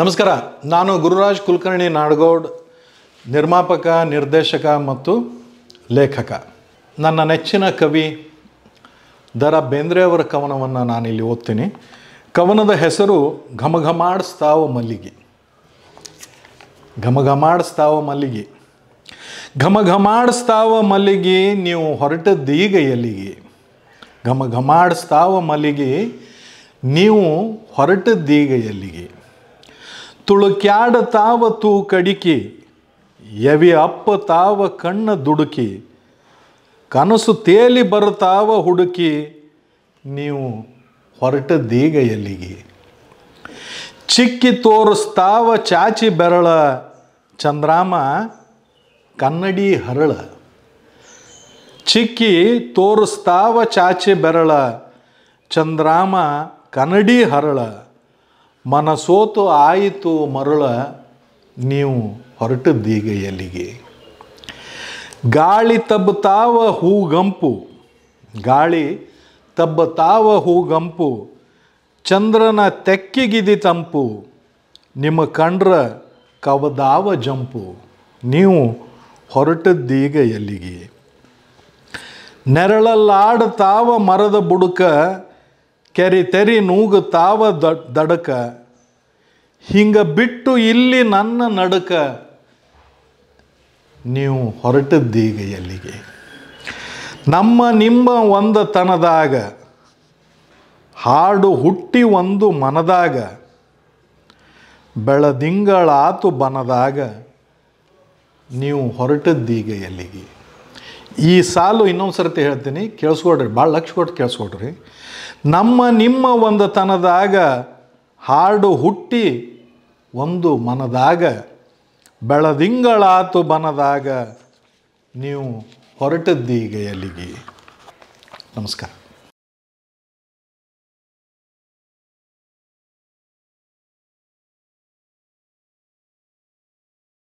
ನಮಸ್ಕಾರ ನಾನು ಗುರುರಾಜ್ ಕುಲಕರ್ಣಿ ನಾಡಗೌಡ್ ನಿರ್ಮಾಪಕ ನಿರ್ದೇಶಕ ಮತ್ತು ಲೇಖಕ ನನ್ನ ನೆಚ್ಚಿನ ಕವಿ ದರ ಬೇಂದ್ರೆ ಬೇಂದ್ರೆಯವರ ಕವನವನ್ನು ನಾನಿಲ್ಲಿ ಓದ್ತೀನಿ ಕವನದ ಹೆಸರು ಘಮಘಮಾಡಿಸ್ತಾವ ಮಲ್ಲಿಗೆ ಘಮಘಮಾಡಿಸ್ತಾವ ಮಲ್ಲಿಗೆ ಘಮಘಮಾಡಿಸ್ತಾವ ಮಲ್ಲಿಗೆ ನೀವು ಹೊರಟದ್ದೀಗ ಎಲ್ಲಿಗೆ ಘಮಘಮಾಡಿಸ್ತಾವ ಮಲ್ಲಿಗೆ ನೀವು ಹೊರಟದ್ದೀಗ ಎಲ್ಲಿಗೆ ತುಳುಕ್ಯಾಡ ತಾವ ತೂ ಕಡಿಕಿ ಎವಿ ಅಪ್ಪ ತಾವ ಕಣ್ಣ ದುಡುಕಿ ಕನಸು ತೇಲಿ ಬರುತ್ತಾವ ಹುಡುಕಿ ನೀವು ದೀಗ ಎಲ್ಲಿಗೆ ಚಿಕ್ಕಿ ತೋರಿಸ್ತಾವ ಚಾಚಿ ಬೆರಳ ಚಂದ್ರಾಮ ಕನ್ನಡಿ ಹರಳ ಚಿಕ್ಕಿ ತೋರಿಸ್ತಾವ ಚಾಚಿ ಬೆರಳ ಚಂದ್ರಾಮ ಕನ್ನಡಿ ಹರಳ ಮನಸೋತು ಆಯಿತು ಮರಳ ನೀವು ಹೊರಟದ್ದೀಗ ಎಲ್ಲಿಗೆ ಗಾಳಿ ತಬ್ಬತಾವ ಹೂಗಂಪು ಗಾಳಿ ತಬ್ಬತಾವ ಹೂಗಂಪು ಚಂದ್ರನ ತೆಕ್ಕಿಗಿದಿ ತಂಪು ನಿಮ್ಮ ಕಂಡ್ರ ಕವದಾವ ಜಂಪು ನೀವು ಹೊರಟದ್ದೀಗ ಎಲ್ಲಿಗೆ ನೆರಳಲ್ಲಾಡ್ತಾವ ಮರದ ಬುಡಕ ಕೆರಿ ತೆರಿ ತಾವ ದಡಕ ಹಿಂಗ ಬಿಟ್ಟು ಇಲ್ಲಿ ನನ್ನ ನಡಕ ನೀವು ಹೊರಟದ್ದೀಗ ಎಲ್ಲಿಗೆ ನಮ್ಮ ನಿಮ್ಮ ಒಂದ ತನದಾಗ ಹಾಡು ಹುಟ್ಟಿ ಒಂದು ಮನದಾಗ ಬೆಳದಿಂಗಳಾತು ಬನದಾಗ ನೀವು ಹೊರಟದ್ದೀಗ ಎಲ್ಲಿಗೆ ಈ ಸಾಲು ಇನ್ನೊಂದು ಸರ್ತಿ ಹೇಳ್ತೀನಿ ಕೇಳಿಸ್ಕೊಡ್ರಿ ಭಾಳ ಲಕ್ಷ ಕೊಟ್ಟು ಕೇಳಿಸ್ಕೊಡ್ರಿ ನಮ್ಮ ನಿಮ್ಮ ಒಂದು ತನದಾಗ ಹಾಡು ಹುಟ್ಟಿ ಒಂದು ಮನದಾಗ ಬೆಳದಿಂಗಳಾತು ಬನದಾಗ ನೀವು ಹೊರಟದ್ದೀಗ ಎಲ್ಲಿಗೆ ನಮಸ್ಕಾರ